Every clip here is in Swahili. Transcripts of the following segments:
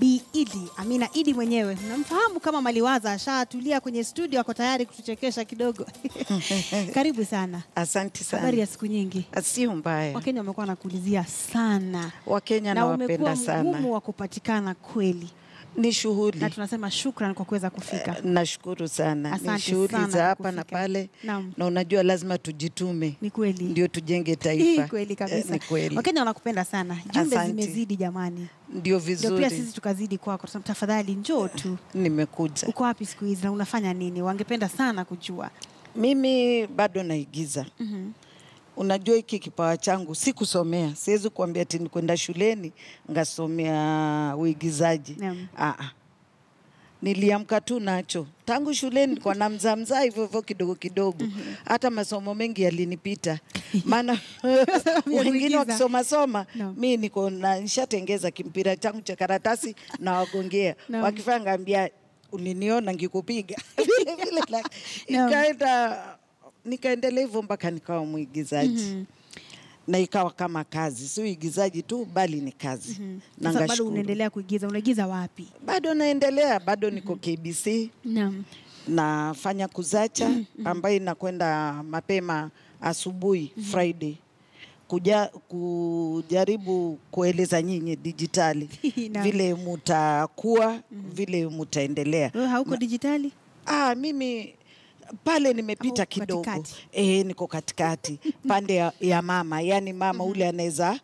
Bi Idi Amina Idi mwenyewe mnamfahamu kama Maliwaza, ashatulia kwenye studio, ako tayari kutuchekesha kidogo. Karibu sana. Asante sana. Habari ya siku nyingi? Ah, Sio mbaya. Wakenya wamekuwa nakuulizia sana. Wakenya na, na umekuwa mgumu wa kupatikana kweli ni shughuli na tunasema shukran kwa kuweza kufika. Eh, nashukuru sana. Asante ni shughuli za hapa na pale na, na unajua lazima tujitume. Ni kweli. Ndio tujenge taifa. Ni kweli kabisa. Eh, ni kweli. Wakenya wanakupenda sana. Jumbe Asante. zimezidi jamani. Ndio vizuri. Ndio pia sisi tukazidi kwako. Tafadhali njoo tu. Nimekuja. Uko wapi siku hizi na unafanya nini? Wangependa sana kujua. Mimi bado naigiza. Mm -hmm unajua hiki kipawa changu sikusomea, siwezi kuambia ati nikwenda shuleni ngasomea uigizaji yeah. Aa, ah. niliamka tu nacho tangu shuleni kwa namzamzaa hivyo hivyo kidogo kidogo, mhm. hata masomo mengi yalinipita, maana wengine wakisoma soma no. mi niko na nishatengeza kimpira changu cha karatasi na wagongea no. wakifanya ngambia uliniona ngikupiga vile vile like, no. ikaenda nikaendelea hivyo mpaka nikawa mwigizaji mm -hmm. na ikawa kama kazi, si uigizaji tu bali ni kazi mm -hmm. na bado unaendelea kuigiza. Unaigiza wapi? Bado naendelea, bado mm -hmm. niko mhm. KBC naam. nafanya kuzacha mm -hmm. ambayo inakwenda mapema asubuhi mm -hmm. Friday kuja, kujaribu kueleza nyinyi dijitali vile mutakuwa mm -hmm. vile mutaendelea. Hauko dijitali? Ah, mimi pale nimepita kidogo eh, niko katikati pande ya, ya mama, yani mama mm -hmm. ule anaweza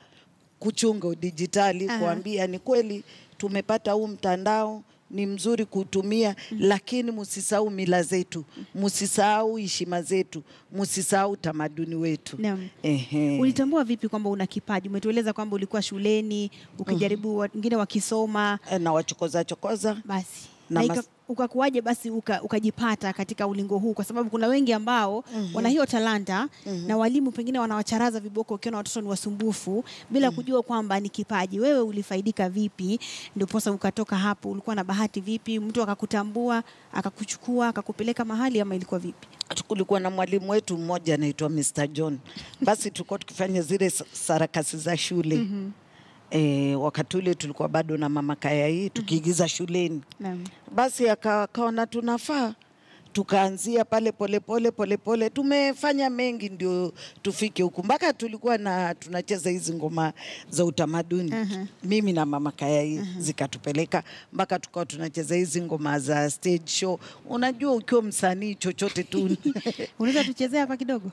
kuchunga udijitali uh -huh. kuambia ni kweli tumepata huu mtandao ni mzuri kuutumia mm -hmm. lakini msisahau mila zetu, msisahau mhm. heshima zetu, msisahau utamaduni wetu. Ulitambua vipi kwamba una kipaji? Umetueleza kwamba ulikuwa shuleni ukijaribu mm -hmm. wengine wakisoma eh, na wachokoza chokoza, basi na, mas... ukakuaje basi uka, ukajipata katika ulingo huu, kwa sababu kuna wengi ambao mm -hmm. wana hiyo talanta mm -hmm. na walimu pengine wanawacharaza viboko, ukiona watoto ni wasumbufu bila mm -hmm. kujua kwamba ni kipaji. Wewe ulifaidika vipi? Ndiposa ukatoka hapo, ulikuwa na bahati vipi? Mtu akakutambua akakuchukua akakupeleka mahali, ama ilikuwa vipi? Kulikuwa na mwalimu wetu mmoja anaitwa Mr. John, basi tulikuwa tukifanya zile sarakasi za shule mm -hmm e, wakati ule tulikuwa bado na mama kaya hii mhm. tukiigiza shuleni Naam. basi akaona tunafaa tukaanzia pale polepole polepole pole. Tumefanya mengi ndio tufike huku, mpaka tulikuwa na tunacheza hizi ngoma za utamaduni uh mhm. -huh. mimi na mama Kaya uh -huh. Mhm. zikatupeleka mpaka tukawa tunacheza hizi ngoma za stage show. Unajua, ukiwa msanii chochote tu unaweza tuchezea hapa kidogo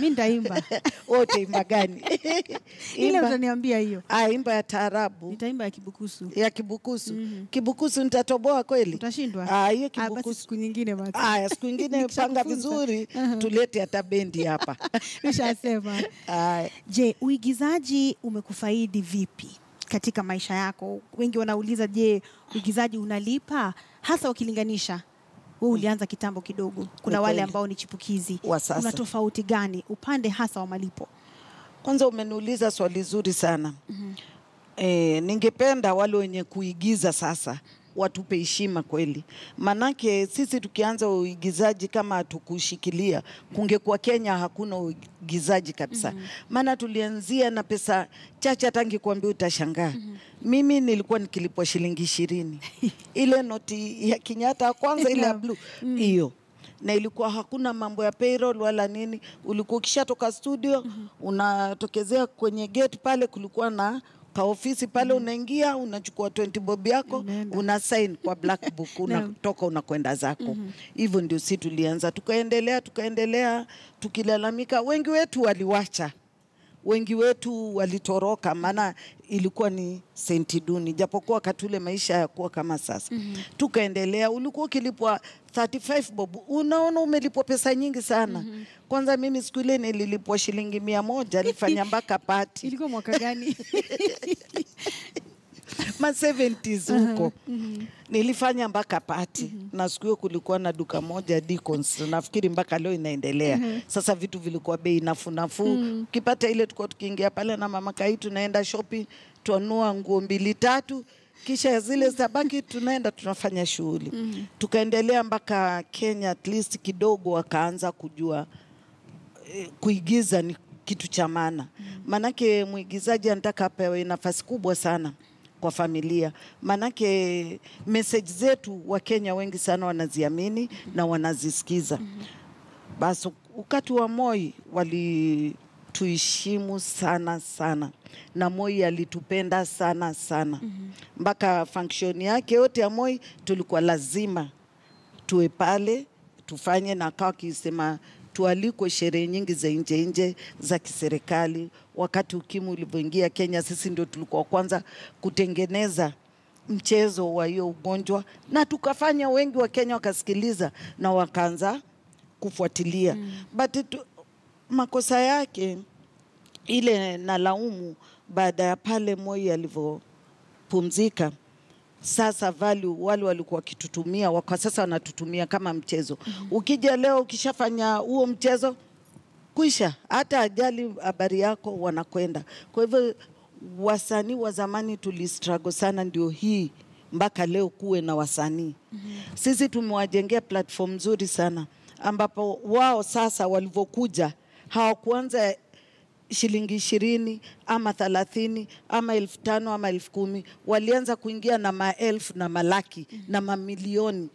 mi ndaimba we utaimba gani ile utaniambia hiyo ah, imba ya taarabu nitaimba ya kibukusu ya kibukusu mm -hmm. kibukusu nitatoboa kweli utashindwa ah, hiyo ah, kibukusu siku nyingine haya ah, siku nyingine panga vizuri tulete hata bendi hapa ishasema je uigizaji umekufaidi vipi katika maisha yako wengi wanauliza je uigizaji unalipa hasa ukilinganisha wewe ulianza kitambo kidogo, kuna wale ambao ni chipukizi. Kuna tofauti gani upande hasa wa malipo? Kwanza umeniuliza swali zuri sana. mm -hmm. E, ningependa wale wenye kuigiza sasa watupe heshima kweli, manake sisi tukianza uigizaji kama hatukushikilia, kungekuwa Kenya hakuna uigizaji kabisa. mm -hmm. Maana tulianzia na pesa chache, hata ngikuambia utashangaa. mm -hmm. Mimi nilikuwa nikilipwa shilingi ishirini ile noti ya Kenyatta kwanza ile ya blue mm. hiyo na ilikuwa hakuna mambo ya payroll wala nini. Ulikuwa ukishatoka studio, mm -hmm. unatokezea kwenye gate pale, kulikuwa na kaofisi pale mm. unaingia unachukua 20 bob yako una sign kwa black book unatoka unakwenda zako mm-hmm. hivyo mm -hmm. ndio si tulianza tukaendelea tukaendelea tukilalamika wengi wetu waliwacha wengi wetu walitoroka, maana ilikuwa ni senti duni, japokuwa wakati ule maisha hayakuwa kama sasa. mm -hmm. Tukaendelea, ulikuwa ukilipwa 35 bob, unaona umelipwa pesa nyingi sana. mm -hmm. Kwanza mimi siku ile nililipwa shilingi mia moja, nilifanya mpaka pati. Ilikuwa mwaka gani? ma-70s uh-huh. huko mm-hmm. nilifanya mpaka pati mm-hmm. na siku hiyo kulikuwa na duka moja Deacons, nafikiri mpaka leo inaendelea mm-hmm. Sasa vitu vilikuwa bei nafuu nafuu mm-hmm. Ukipata ile tulikuwa tukiingia pale na mama Kai tunaenda shopping twanua nguo mbili tatu kisha zile zabaki tunaenda tunafanya shughuli mm -hmm. Tukaendelea mpaka Kenya at least kidogo, wakaanza kujua eh, kuigiza ni kitu cha maana mm -hmm. Maanake mwigizaji anataka apewe nafasi kubwa sana kwa familia, manake message zetu Wakenya wengi sana wanaziamini na wanazisikiza. Basi wakati wa Moi walituheshimu sana sana, na Moi alitupenda sana sana mpaka function yake yote ya Moi tulikuwa lazima tuwe pale tufanye, na akawa akisema tualikwe sherehe nyingi za nje nje za kiserikali. Wakati ukimwi ulivyoingia Kenya, sisi ndio tulikuwa kwanza kutengeneza mchezo wa hiyo ugonjwa, na tukafanya wengi wa Kenya wakasikiliza na wakaanza kufuatilia mm. but tu, makosa yake ile nalaumu baada ya pale Moi alivyopumzika sasa value wale walikuwa wakitutumia kwa sasa wanatutumia kama mchezo. mm -hmm. Ukija leo ukishafanya huo mchezo kuisha, hata ajali habari yako wanakwenda. Kwa hivyo wasanii wa zamani tulistruggle sana, ndio hii mpaka leo kuwe na wasanii. mm -hmm. Sisi tumewajengea platform nzuri sana ambapo wao sasa walivyokuja hawakuanza shilingi ishirini ama thalathini ama elfu tano ama elfu kumi walianza kuingia na maelfu na malaki mm -hmm. na mamilioni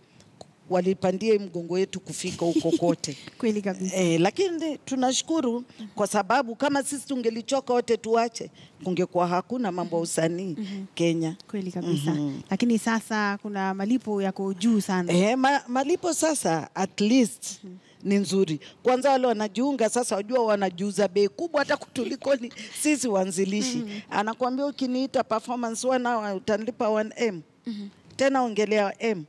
walipandia mgongo wetu kufika huko kote. Kweli kabisa. Eh, lakini tunashukuru kwa sababu kama sisi tungelichoka wote tuache kungekuwa hakuna mambo ya usanii mm -hmm. Kenya. Kweli kabisa. Mm -hmm. Lakini sasa kuna malipo yako juu sana. e, ma, malipo sasa at least mm -hmm ni nzuri. Kwanza wale wanajiunga sasa, wajua wanajiuza bei kubwa hata kutuliko ni sisi wanzilishi. mm -hmm. Anakuambia ukiniita performance wana utanlipa 1M. mm -hmm. Tena ongelea M.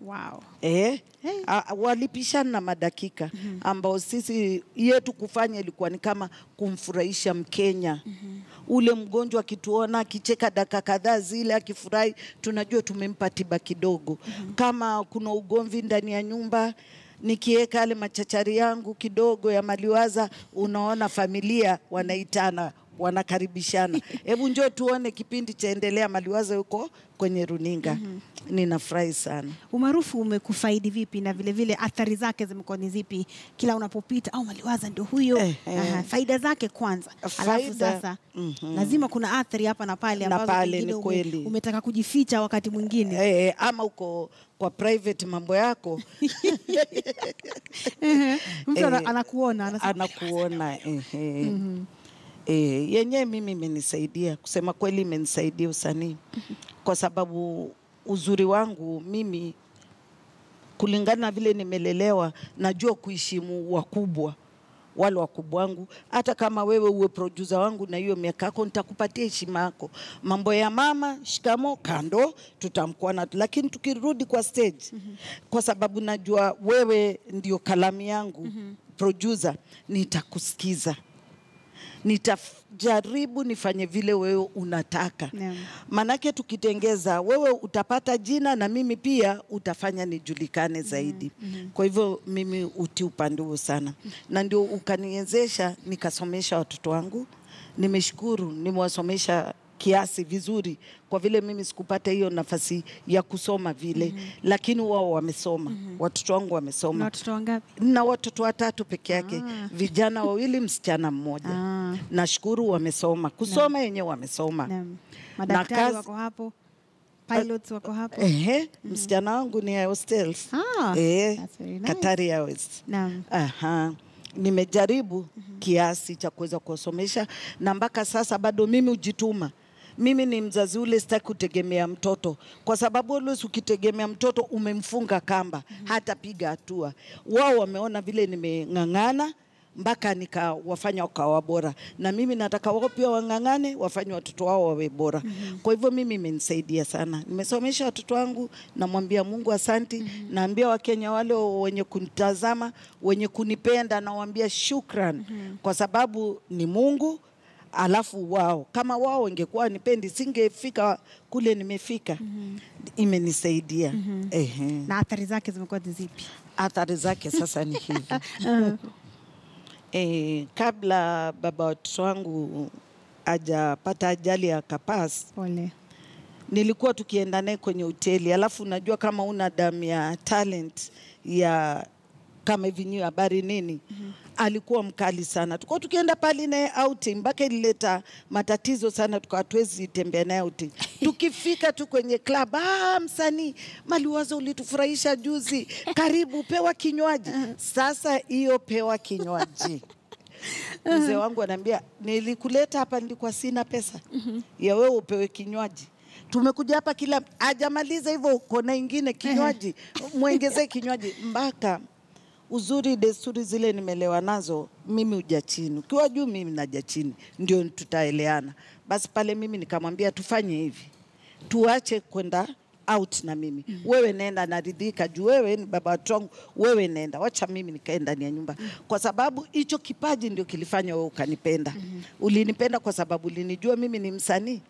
Wow. Eh, hey. Walipishana na madakika mm -hmm. ambao sisi yetu kufanya ilikuwa ni kama kumfurahisha Mkenya mm -hmm. Ule mgonjwa akituona akicheka dakika kadhaa zile akifurahi, tunajua tumempa tiba kidogo mm -hmm. Kama kuna ugomvi ndani ya nyumba nikiweka yale machachari yangu kidogo ya maliwaza, unaona familia wanaitana wanakaribishana. Hebu njoo tuone kipindi cha Endelea Maliwazo huko kwenye runinga. mm -hmm. Ninafurahi sana. Umaarufu umekufaidi vipi, na vile vile athari zake zimekuwa ni zipi kila unapopita, au Maliwaza ndio huyo? eh, eh. Aha, faida zake kwanza, alafu sasa mm -hmm. lazima kuna athari hapa na pale ambazo kweli ume, umetaka kujificha wakati mwingine eh, eh, ama uko kwa private mambo yako mtu eh, anakuona anasema, anakuona eh, eh. Mm -hmm. E, yenyewe mimi imenisaidia kusema kweli, imenisaidia usanii kwa sababu uzuri wangu mimi kulingana na vile nimelelewa, najua kuheshimu wakubwa wale wakubwa wangu. Hata kama wewe uwe producer wangu na hiyo miaka yako, nitakupatia heshima yako. Mambo ya mama shikamo kando, tutamkuwa na lakini tukirudi kwa stage mm -hmm. kwa sababu najua wewe ndio kalamu yangu mm -hmm. producer, nitakusikiza nitajaribu nifanye vile wewe unataka yeah. Manake tukitengeza wewe utapata jina na mimi pia utafanya nijulikane zaidi mm -hmm. Kwa hivyo mimi uti upande huo sana mm -hmm. Na ndio ukaniwezesha nikasomesha watoto wangu, nimeshukuru, nimewasomesha kiasi vizuri, kwa vile mimi sikupata hiyo nafasi ya kusoma vile mm -hmm. Lakini wao wamesoma mm -hmm. Watoto wangu wamesoma. Na watoto wangapi? Na watoto watatu peke yake ah. Vijana wawili msichana mmoja ah. Nashukuru wamesoma kusoma yenyewe wamesoma na, kazi... wako hapo pilots wako hapo. Eh, mm -hmm. msichana wangu ni hostels. Ah, eh, nice. Katari Airways. Naam. Aha. Nimejaribu mm -hmm. kiasi cha kuweza kuwasomesha na mpaka sasa bado mimi hujituma mimi ni mzazi ule, sitaki kutegemea mtoto, kwa sababu always ukitegemea mtoto umemfunga kamba, hata piga hatua. Wao wameona vile nimeng'ang'ana mpaka nikawafanya wakawa bora, na mimi nataka wao pia wang'ang'ane, wafanye watoto wao wawe bora. mm -hmm. Kwa hivyo mimi imenisaidia sana, nimesomesha watoto wangu, namwambia Mungu asanti. mm -hmm. Naambia Wakenya wale wenye kunitazama, wenye kunipenda, nawaambia shukran. mm -hmm. Kwa sababu ni Mungu alafu wao kama wao ingekuwa nipendi singefika kule nimefika mm -hmm. imenisaidia mm -hmm. Ehe. na athari zake zimekuwa zipi athari zake sasa ni hivi e, kabla baba watoto wangu ajapata ajali ya kapas Pole. nilikuwa tukienda naye kwenye hoteli alafu unajua kama una damu ya talent ya kama hivi nyiwe habari nini mm -hmm alikuwa mkali sana, tukuwa tukienda pale naye outing mpaka ilileta matatizo sana, tukawa tuwezi tembea naye outing. Tukifika tu kwenye club, ah, msanii Maliwazo ulitufurahisha juzi, karibu pewa kinywaji. Uh-huh. Sasa hiyo pewa kinywaji uh-huh. mzee wangu anaambia, nilikuleta hapa nilikuwa sina pesa uh-huh. ya wewe upewe kinywaji tumekuja hapa kila, ajamaliza hivyo, kona ingine kinywaji mwengezee kinywaji mpaka uzuri desturi zile nimelewa nazo mimi uja chini, ukiwa juu mimi naja chini, ndio tutaeleana Basi pale mimi nikamwambia tufanye hivi, tuache kwenda out na mimi mm. -hmm. Wewe nenda, naridhika juu wewe ni baba wangu, wewe nenda, wacha mimi nikae ndani ya nyumba, mm. kwa sababu hicho kipaji ndio kilifanya wewe ukanipenda. mm -hmm. Ulinipenda kwa sababu ulinijua mimi ni msanii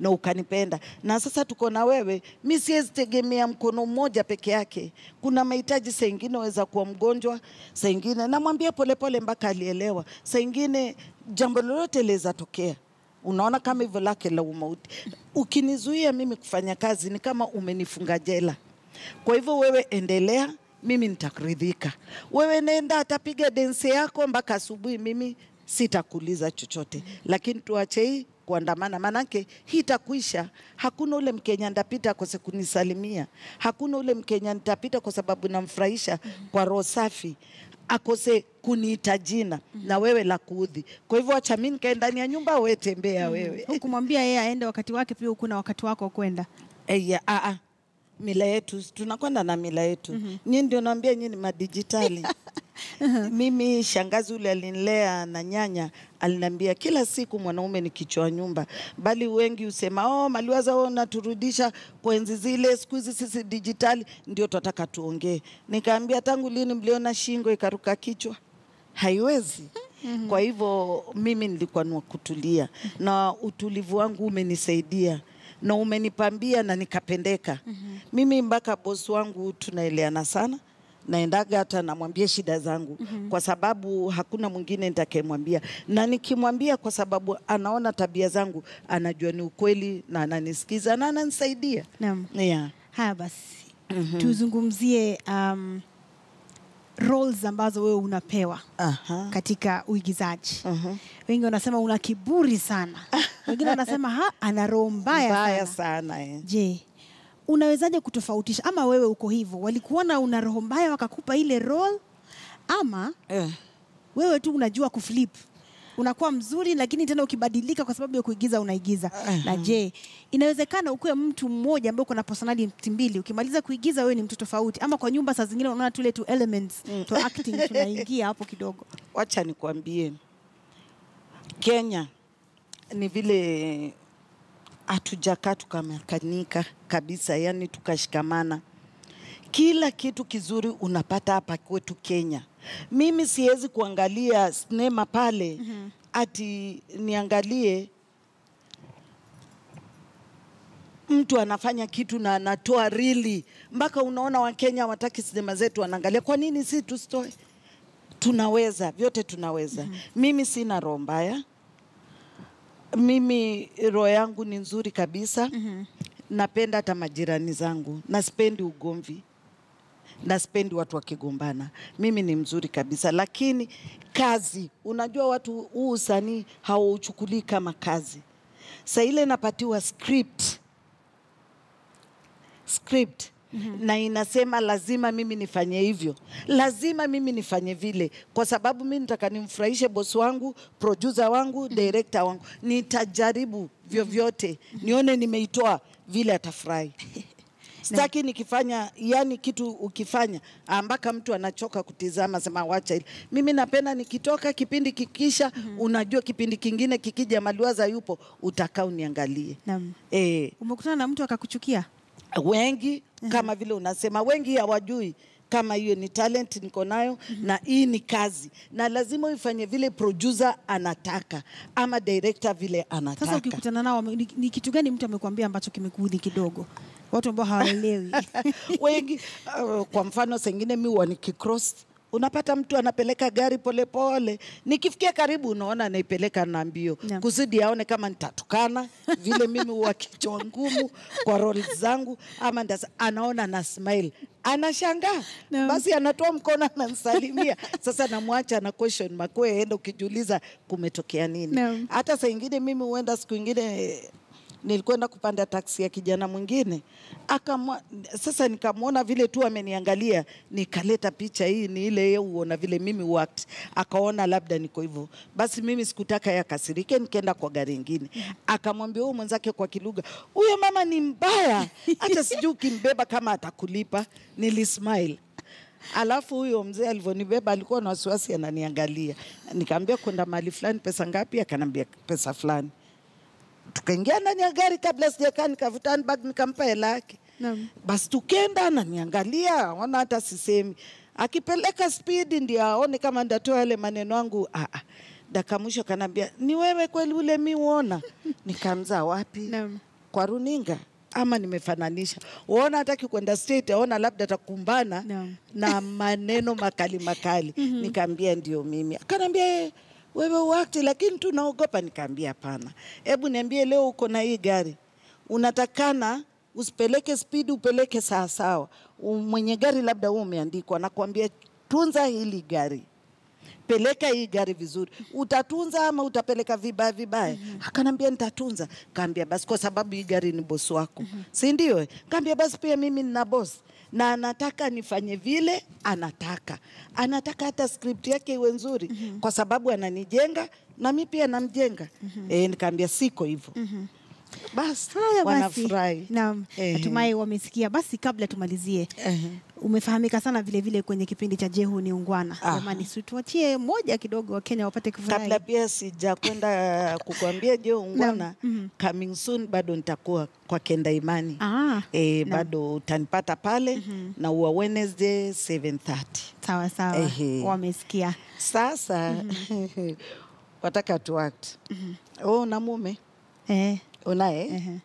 na ukanipenda, na sasa tuko na wewe. Mi siwezi tegemea mkono mmoja peke yake, kuna mahitaji saa ingine weza kuwa mgonjwa, saa ingine namwambia polepole mpaka alielewa, saa ingine jambo lolote liweza tokea. Unaona kama hivyo lake la umauti. Ukinizuia mimi kufanya kazi ni kama umenifunga jela. Kwa hivyo wewe endelea, mimi nitakuridhika. Wewe nenda, atapiga densi yako mpaka asubuhi, mimi sitakuuliza chochote, lakini tuache hii kuandamana, manake hii itakuisha. Hakuna ule Mkenya ndapita akose kunisalimia, hakuna ule Mkenya nitapita kwa sababu namfurahisha mm -hmm. kwa roho safi akose kuniita jina mm -hmm. na wewe la kuudhi. Kwa hivyo acha mimi nikae ndani ya nyumba, wewe tembea mm -hmm. wewe. Hukumwambia yeye aende wakati wake, pia uko na wakati wako kwenda. Eh, a a ah, ah. mila yetu tunakwenda na mila yetu. Mm -hmm. Nyinyi ndio naambia nyinyi ni madijitali mimi shangazi ule alinlea na nyanya alinambia kila siku mwanaume ni kichwa nyumba, bali wengi husema oh, Maliwaza wao naturudisha kwa enzi zile, siku hizi sisi dijitali ndio tutataka tuongee. Nikaambia tangu lini mliona shingo ikaruka kichwa? Haiwezi. Mm -hmm. Kwa hivyo mimi nilikuwa ni kutulia na utulivu wangu umenisaidia na umenipambia na nikapendeka. Mm -hmm. Mimi mpaka bosi wangu tunaeleana sana naendaga hata namwambia shida zangu mm -hmm. kwa sababu hakuna mwingine nitakayemwambia, na nikimwambia, kwa sababu anaona tabia zangu, anajua ni ukweli na ananisikiza na ananisaidia. Naam. Yeah. Haya basi mm -hmm. tuzungumzie um, roles ambazo wewe unapewa Aha. katika uigizaji. Mhm. Wengi wanasema una kiburi sana, wengine wanasema ha, ana roho mbaya sana, sana eh. Je, unawezaje kutofautisha ama wewe uko hivyo walikuona una roho mbaya wakakupa ile role ama eh. wewe tu unajua kuflip unakuwa mzuri lakini tena ukibadilika kwa sababu ya kuigiza unaigiza uh-huh. na je inawezekana ukuwe mtu mmoja ambaye uko na personality mbili ukimaliza kuigiza wewe ni mtu tofauti ama kwa nyumba saa zingine unaona tule tu elements mm. to acting tunaingia hapo kidogo wacha nikwambie kenya ni vile hatujakaa tukamekanika kabisa, yani tukashikamana. Kila kitu kizuri unapata hapa kwetu Kenya. Mimi siwezi kuangalia sinema pale mm -hmm. ati niangalie mtu anafanya kitu na anatoa rili mpaka unaona Wakenya wataki sinema zetu wanaangalia. Kwa nini si tusitoe? Tunaweza vyote, tunaweza. mm -hmm. Mimi sina roho mbaya mimi roho yangu ni nzuri kabisa mm -hmm. napenda hata majirani zangu na sipendi ugomvi na sipendi watu wakigombana. Mimi ni mzuri kabisa, lakini kazi, unajua watu huu usanii hawauchukulii kama kazi. Sa ile napatiwa script script Mhm. na inasema lazima mimi nifanye hivyo, lazima mimi nifanye vile, kwa sababu mi nitaka nimfurahishe bosi wangu, producer wangu, mhm. director wangu. Nitajaribu vyovyote nione nimeitoa vile atafurahi. Sitaki nikifanya yani kitu ukifanya ah, mpaka mtu anachoka kutizama, sema wacha ile. Mimi napenda nikitoka kipindi kikisha, mm -hmm. unajua kipindi kingine kikija, Maliwaza yupo, utakaa uniangalie. Naam. Eh, umekutana na mtu akakuchukia? wengi mm -hmm. kama vile unasema wengi hawajui kama hiyo ni talent niko nayo mm -hmm. na hii ni kazi na lazima uifanye vile producer anataka ama director vile anataka. Sasa ukikutana nao ni, ni kitu gani mtu amekwambia ambacho kimekuudhi kidogo? Watu ambao hawaelewi wengi. Uh, kwa mfano sengine mi wanikicross Unapata mtu anapeleka gari polepole, nikifikia karibu, unaona anaipeleka na mbio yeah. kuzidi aone kama nitatukana vile mimi huwa kichwa ngumu kwa roles zangu, ama ndasa, anaona na smile anashangaa no. Basi anatoa mkono anamsalimia. Sasa namwacha na question mark, enda ukijiuliza kumetokea nini no. Hata saa ingine mimi huenda siku ingine nilikwenda kupanda taksi ya kijana mwingine akamwa, sasa nikamwona vile tu ameniangalia, nikaleta picha hii, ni ile yeye uona vile mimi wakt, akaona labda niko hivyo. Basi mimi sikutaka yeye akasirike, nikaenda kwa gari ingine, akamwambia huyo mwenzake kwa Kilugha, huyo mama ni mbaya, hata sijui ukimbeba kama atakulipa. Nilismile. Alafu huyo mzee alivyonibeba alikuwa na wasiwasi ananiangalia. Nikamwambia kwenda mahali fulani, pesa ngapi? Akanambia pesa fulani tukaingia ndani ya gari, kabla sijakaa nikavuta handbag nikampa hela yake. Basi tukenda naniangalia ona hata sisemi, akipeleka spidi ndio aone kama ndatoa yale maneno angu Ah, ah. Dakika mwisho kanaambia ni wewe kweli ule mi uona? Nikamza wapi? Naam. Kwa runinga ama nimefananisha. waona hataki kwenda state, aona labda atakumbana na maneno makali makali. Mhm. Nikaambia ndio mimi, akanaambia eh, wewe wakti lakini tu naogopa Nikaambia hapana, hebu niambie, leo uko na hii gari unatakana usipeleke spidi, upeleke sawasawa. Mwenye gari labda huo umeandikwa, nakuambia tunza hili gari, peleka hii gari vizuri. Utatunza ama utapeleka vibaya vibaya? mm -hmm. Akanambia nitatunza. Kaambia basi, kwa sababu hii gari ni bosi wako. mm -hmm. si ndio? Kaambia basi, pia mimi nina bosi na anataka nifanye vile anataka, anataka hata script yake iwe nzuri mm -hmm. kwa sababu ananijenga na mi pia namjenga mm -hmm. E, eh, nikaambia siko hivyo mm -hmm basi wanafurahi. Naam, eh. natumai wamesikia. Basi kabla tumalizie, eh. umefahamika sana vilevile vile kwenye kipindi cha Jehu ni Ungwana. Ah. Jamani, ah. situachie moja kidogo, Wakenya wapate kufurahi. Kabla pia sijakwenda kukuambia Jehu Ungwana, mm -hmm. coming soon bado nitakuwa kwa Kenda Imani. Ah, e, bado utanipata pale mm -hmm. na uwa Wednesday 7:30. Sawa sawa, wamesikia sasa. mm -hmm. wataka tuact mm -hmm. oh, na mume eh. Unaye? Ehe.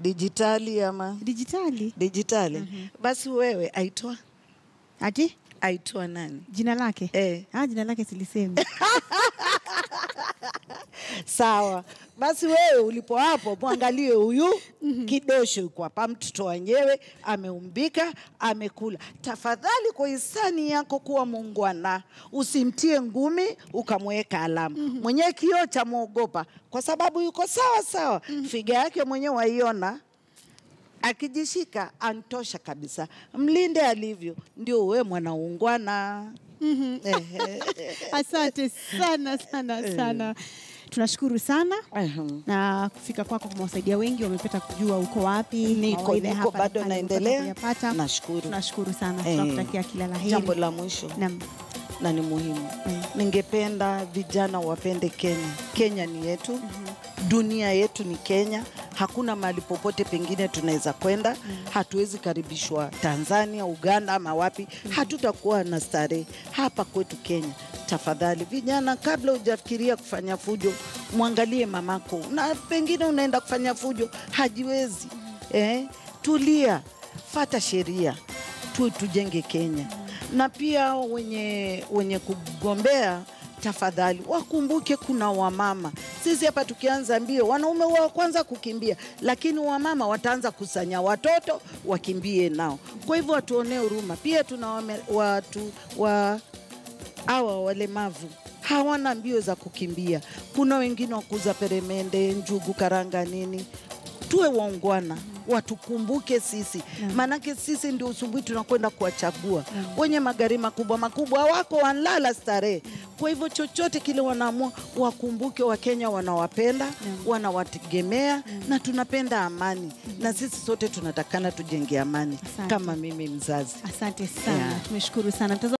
Dijitali ama dijitali? Dijitali. Mhm. Basi wewe aitwa ati? Aitwa nani? Jina lake? Eh. Ah, jina lake silisemi. sawa basi wewe ulipo hapo mwangalie huyu mm-hmm. kidosho yuko mtoto wenyewe ameumbika amekula tafadhali kwa hisani yako kuwa muungwana usimtie ngumi ukamweka alama mm-hmm. mwenyewe kioo chamwogopa kwa sababu yuko sawa sawa mm-hmm. figa yake mwenyewe waiona akijishika antosha kabisa mlinde alivyo ndio uwe mwanaungwana mm-hmm. asante sana sana eh. sana tunashukuru sana uhum. na kufika kwako kumewasaidia wengi, wamepata kujua uko wapi, niko niko bado naendelea. Nashukuru, tunashukuru sana hey. tunakutakia kila la heri. Jambo la mwisho Naam na ni muhimu. Ningependa vijana wapende Kenya. Kenya ni yetu. Mhm. Dunia yetu ni Kenya. Hakuna mahali popote pengine tunaweza kwenda. Mm. Hatuwezi karibishwa Tanzania, Uganda ama wapi. Mm. Hatutakuwa na starehe hapa kwetu Kenya tafadhali vijana, kabla hujafikiria kufanya fujo, mwangalie mamako, na pengine unaenda kufanya fujo, hajiwezi eh. Tulia, fata sheria tu, tujenge Kenya. Na pia wenye, wenye kugombea tafadhali wakumbuke kuna wamama. Sisi hapa tukianza mbio, wanaume wa kwanza kukimbia, lakini wamama wataanza kusanya watoto wakimbie nao. Kwa hivyo watuonee huruma pia, tuna watu wa hawa walemavu hawana mbio za kukimbia. Kuna wengine wakuza peremende, njugu, karanga, nini. Tuwe waungwana watukumbuke sisi yeah. Mm. Maanake sisi ndio usumbui tunakwenda kuwachagua yeah. Mm. Wenye magari makubwa makubwa wako wanlala starehe. Kwa hivyo chochote kile wanaamua, wakumbuke Wakenya wanawapenda yeah. Mm. Wanawategemea yeah. Na tunapenda amani yeah. Na sisi sote tunatakana tujenge amani Asante. Kama mimi mzazi. Asante sana yeah. Tumeshukuru sana